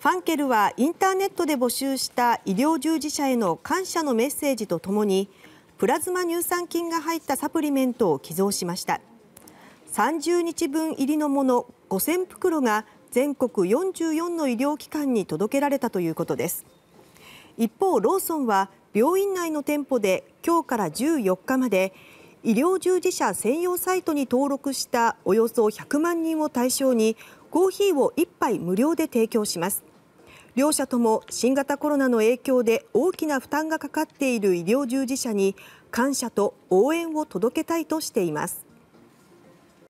ファンケルはインターネットで募集した医療従事者への感謝のメッセージとともにプラズマ乳酸菌が入ったサプリメントを寄贈しました30日分入りのもの5000袋が全国44の医療機関に届けられたということです一方ローソンは病院内の店舗で今日から14日まで医療従事者専用サイトに登録したおよそ100万人を対象にコーヒーを1杯無料で提供します。両社とも新型コロナの影響で大きな負担がかかっている医療従事者に感謝と応援を届けたいとしています。